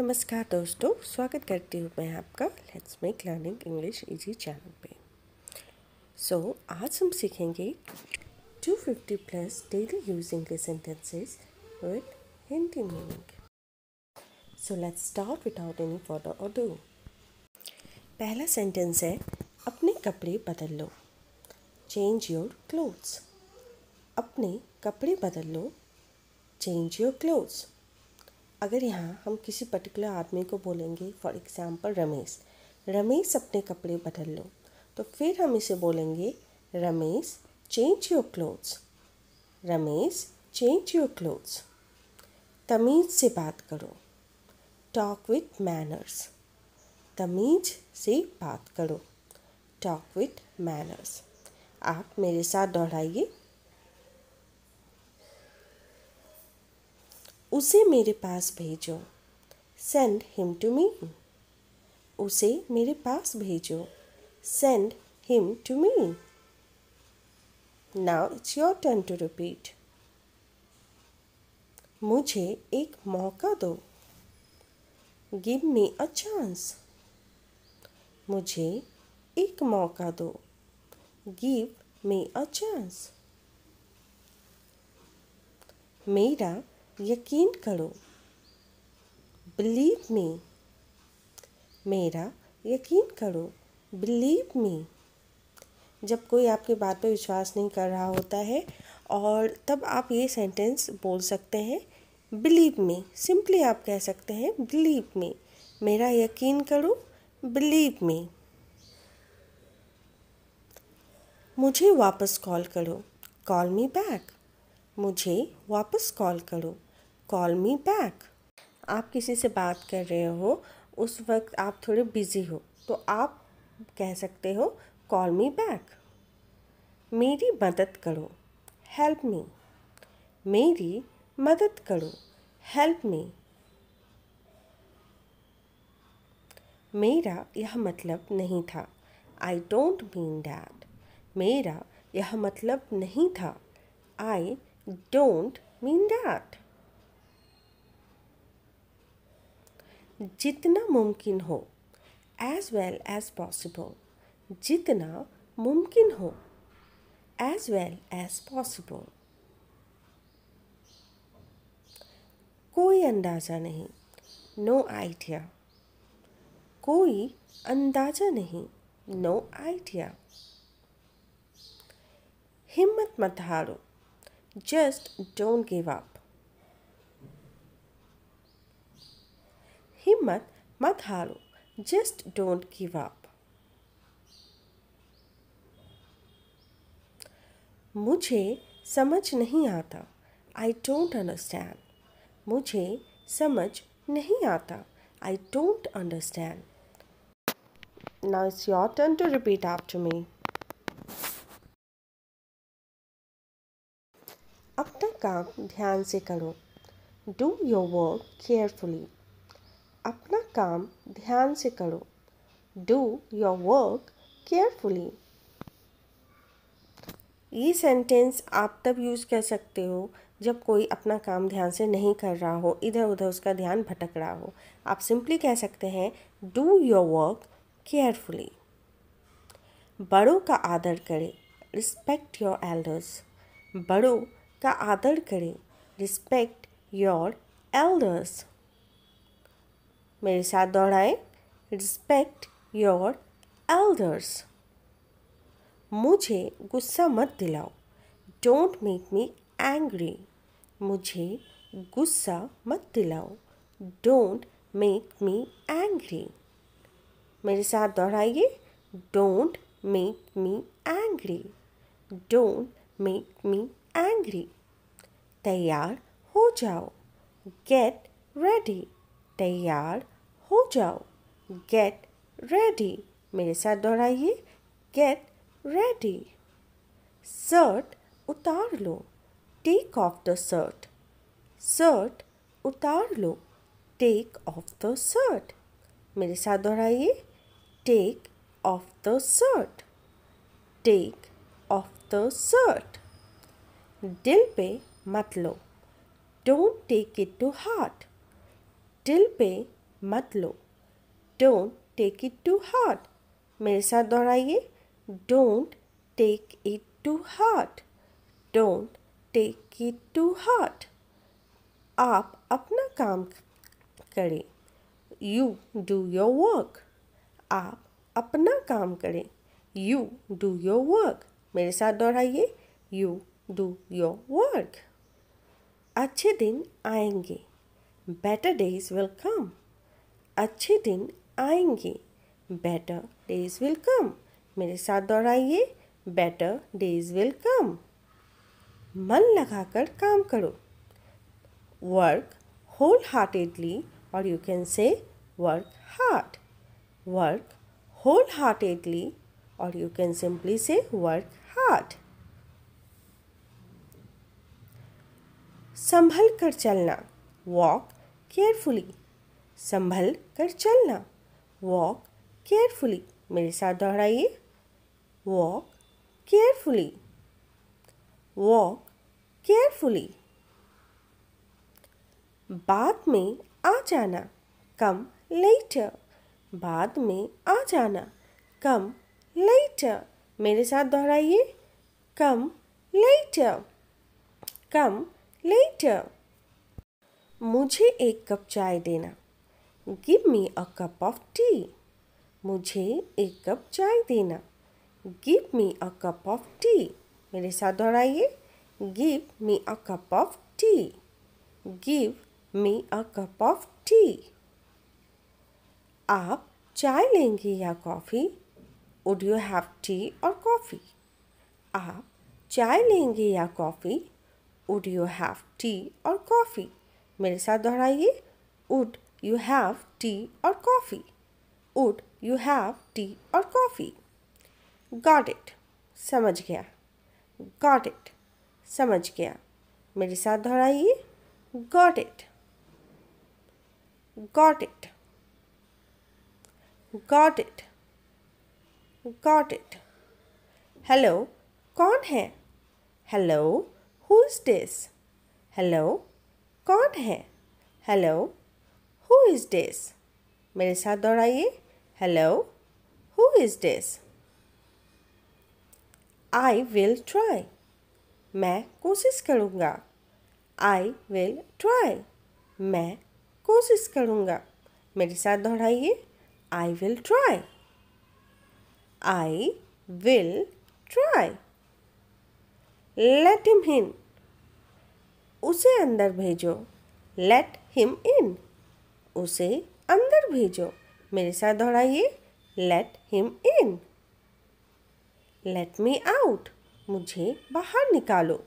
नमस्कार दोस्तों स्वागत करती हूँ मैं आपका let's make learning English easy channel पे सो so, आज हम सीखेंगे 250 plus daily use English sentences with Hindi meaning so let's start without any further ado पहला सेंटेंस है अपने कपड़े बदल लो चेंज योर क्लोथ्स अपने कपड़े बदल लो चेंज योर क्लोथ्स अगर यहाँ हम किसी पर्टिकुलर आदमी को बोलेंगे फॉर एग्ज़ाम्पल रमेश रमेश अपने कपड़े बदल लो तो फिर हम इसे बोलेंगे Ramesh change your clothes Ramesh change your clothes तमीज़ से बात करो टॉक विथ मैनर्स तमीज़ से बात करो टॉक विथ मैनर्स आप मेरे साथ दोहराइए उसे मेरे पास भेजो सेंड हिम टू मी उसे मेरे पास भेजो send him to me now it's your turn to repeat मुझे एक मौका दो गिव मी अ चांस मुझे एक मौका दो गिव मी अ चांस मेरा यकीन करो बिलीव मी मेरा यकीन करो बिलीव मी जब कोई आपके बात पर विश्वास नहीं कर रहा होता है और तब आप ये सेंटेंस बोल सकते हैं बिलीव मी सिंपली आप कह सकते हैं बिलीव मी मेरा यकीन करो बिलीव मी मुझे वापस कॉल करो कॉल मी बैक मुझे वापस कॉल करो कॉल मी बैक आप किसी से बात कर रहे हो उस वक्त आप थोड़े बिज़ी हो तो आप कह सकते हो कॉल मी बैक मेरी मदद करो हेल्प मी मेरी मदद करो हेल्प मी मेरा यह मतलब नहीं था आई डोंट मीन डैट मेरा यह मतलब नहीं था आई डोंट मीन डैट जितना मुमकिन हो एज वेल एज पॉसिबल जितना मुमकिन हो एज वेल एज पॉसिबल कोई अंदाज़ा नहीं नो आइडिया कोई अंदाज़ा नहीं नो आइडिया हिम्मत मत हारो जस्ट डोंट गिव अप हिम्मत मत हारो जस्ट डोंट गिव अप मुझे समझ नहीं आता आई डोंट अंडरस्टैंड मुझे समझ नहीं आता I don't understand now it's your turn to repeat after me अपना काम ध्यान से करो डू योर वर्क केयरफुली अपना काम ध्यान से करो डू योर वर्क केयरफुली ये सेंटेंस आप तब यूज़ कर सकते हो जब कोई अपना काम ध्यान से नहीं कर रहा हो इधर उधर उसका ध्यान भटक रहा हो आप सिंपली कह सकते हैं डू योर वर्क केयरफुली बड़ों का आदर करें रिस्पेक्ट योर एल्डर्स बड़ों का आदर करें रिस्पेक्ट योर एल्डर्स मेरे साथ दोहराएं रिस्पेक्ट योर एल्डर्स मुझे गुस्सा मत दिलाओ डोंट मेक मी एंग्री मुझे गुस्सा मत दिलाओ डोंट मेक मी एंग्री मेरे साथ दोहराइए don't make me angry don't make me angry तैयार हो जाओ गेट रेडी तैयार हो जाओ गेट रेडी मेरे साथ दोहराइए गेट रेडी शर्ट उतार लो take off the shirt shirt उतार लो टेक ऑफ द शर्ट मेरे साथ दोहराइए take off the shirt take off the shirt दिल पे मत लो don't take it to heart दिल पे मत लो don't take it to heart मेरे साथ दोहराइए don't take it to heart don't take it to heart आप अपना काम करें यू डू योर वर्क आप अपना काम करें यू डू योर वर्क मेरे साथ दोहराइए यू डू योर वर्क अच्छे दिन आएंगे बेटर डेज विल कम अच्छे दिन आएंगे बेटर डेज विल कम मेरे साथ दोहराइए बेटर डेज विल कम मन लगाकर काम करो वर्क होल हार्टेडली और you can say work hard work whole heartedly और you can simply say work hard संभल कर चलना वॉक केयरफुली संभल कर चलना वॉक केयरफुली मेरे साथ दोहराइए वॉक केयरफुली वॉक केयरफुली बाद में आ जाना कम लेटर बाद में आ जाना कम लेटर मेरे साथ दोहराइए कम लेटर कम लेटर मुझे एक कप चाय देना give me a cup of tea मुझे एक कप चाय देना give me a cup of tea मेरे साथ दोहराइए give me a cup of tea give me a cup of tea आप चाय लेंगे या coffee would you have tea और कॉफ़ी आप चाय लेंगे या coffee would you have tea और कॉफ़ी मेरे साथ दोहराइए उड यू हैव टी और coffee would you have tea और कॉफ़ी गॉट इट समझ गया गॉट इट समझ गया मेरे साथ दोहराइए got it got it got it got it hello कौन है hello who is this hello कौन है हेलो हु इज़ डेस मेरे साथ दोहराइए hello who is this I will try मैं कोशिश करूँगा आई विल ट्राई मैं कोशिश करूँगा मेरे साथ दोहराइए I will try I will try let him in उसे अंदर भेजो लेट हिम इन उसे अंदर भेजो मेरे साथ दोहराइए let him in let me out मुझे बाहर निकालो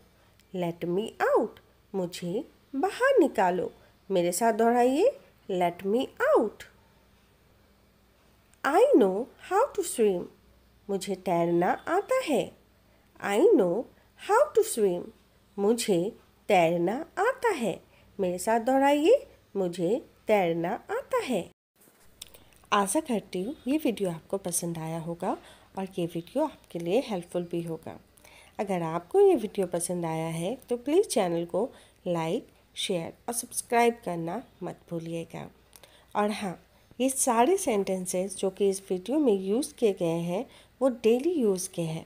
लेट मी आउट मुझे बाहर निकालो मेरे साथ दोहराइए let me out I know how to swim मुझे तैरना आता है I know how to swim मुझे तैरना आता है मेरे साथ दोहराइए मुझे तैरना आता है आशा करती हूँ ये वीडियो आपको पसंद आया होगा और ये वीडियो आपके लिए हेल्पफुल भी होगा अगर आपको ये वीडियो पसंद आया है तो प्लीज़ चैनल को लाइक शेयर और सब्सक्राइब करना मत भूलिएगा और हाँ ये सारे सेंटेंसेस जो कि इस वीडियो में यूज़ किए गए हैं वो डेली यूज़ के हैं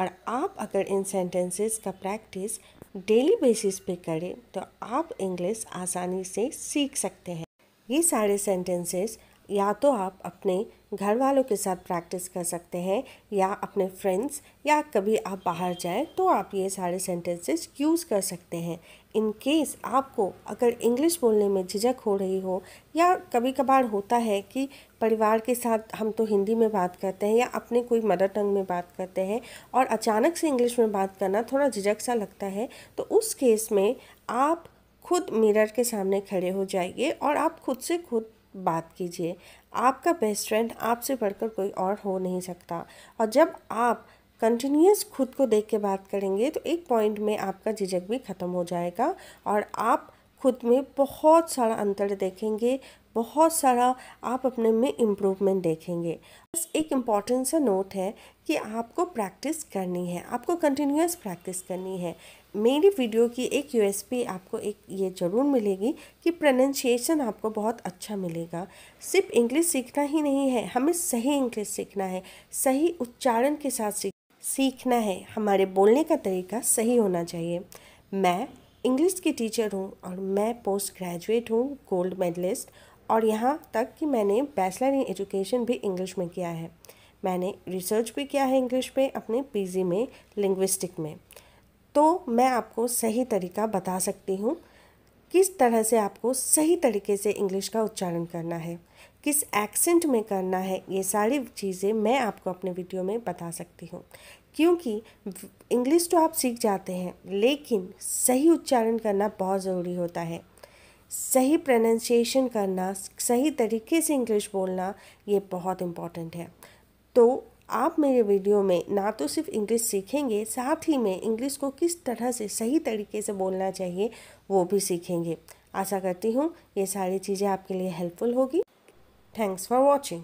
और आप अगर इन सेंटेंसेस का प्रैक्टिस डेली बेसिस पे करें तो आप इंग्लिश आसानी से सीख सकते हैं ये सारे सेंटेंसेस या तो आप अपने घर वालों के साथ प्रैक्टिस कर सकते हैं या अपने फ्रेंड्स या कभी आप बाहर जाएं तो आप ये सारे सेंटेंसेस यूज़ कर सकते हैं इन केस आपको अगर इंग्लिश बोलने में झिझक हो रही हो या कभी कभार होता है कि परिवार के साथ हम तो हिंदी में बात करते हैं या अपने कोई मदर टंग में बात करते हैं और अचानक से इंग्लिश में बात करना थोड़ा झिझक सा लगता है तो उस केस में आप खुद मिरर के सामने खड़े हो जाइए और आप खुद से खुद बात कीजिए आपका बेस्ट फ्रेंड आपसे बढ़कर कोई और हो नहीं सकता और जब आप कंटिन्यूस खुद को देख के बात करेंगे तो एक पॉइंट में आपका झिझक भी ख़त्म हो जाएगा और आप खुद में बहुत सारा अंतर देखेंगे बहुत सारा आप अपने में इम्प्रूवमेंट देखेंगे बस एक इम्पॉर्टेंट सा नोट है कि आपको प्रैक्टिस करनी है आपको कंटिन्यूस प्रैक्टिस करनी है मेरी वीडियो की एक यूएसपी आपको एक ये ज़रूर मिलेगी कि प्रोनंसिएशन आपको बहुत अच्छा मिलेगा सिर्फ इंग्लिश सीखना ही नहीं है हमें सही इंग्लिश सीखना है सही उच्चारण के साथ सीखना है हमारे बोलने का तरीका सही होना चाहिए मैं इंग्लिश की टीचर हूँ और मैं पोस्ट ग्रेजुएट हूँ गोल्ड मेडलिस्ट और यहाँ तक कि मैंने बैचलर इन एजुकेशन भी इंग्लिश में किया है मैंने रिसर्च भी किया है इंग्लिश में अपने पीजी में लिंग्विस्टिक में तो मैं आपको सही तरीका बता सकती हूँ किस तरह से आपको सही तरीके से इंग्लिश का उच्चारण करना है किस एक्सेंट में करना है ये सारी चीज़ें मैं आपको अपने वीडियो में बता सकती हूँ क्योंकि इंग्लिश तो आप सीख जाते हैं लेकिन सही उच्चारण करना बहुत ज़रूरी होता है सही प्रोनाउंसिएशन करना सही तरीके से इंग्लिश बोलना ये बहुत इम्पॉर्टेंट है तो आप मेरे वीडियो में ना तो सिर्फ इंग्लिश सीखेंगे साथ ही में इंग्लिश को किस तरह से सही तरीके से बोलना चाहिए वो भी सीखेंगे आशा करती हूँ ये सारी चीज़ें आपके लिए हेल्पफुल होगी थैंक्स फॉर वॉचिंग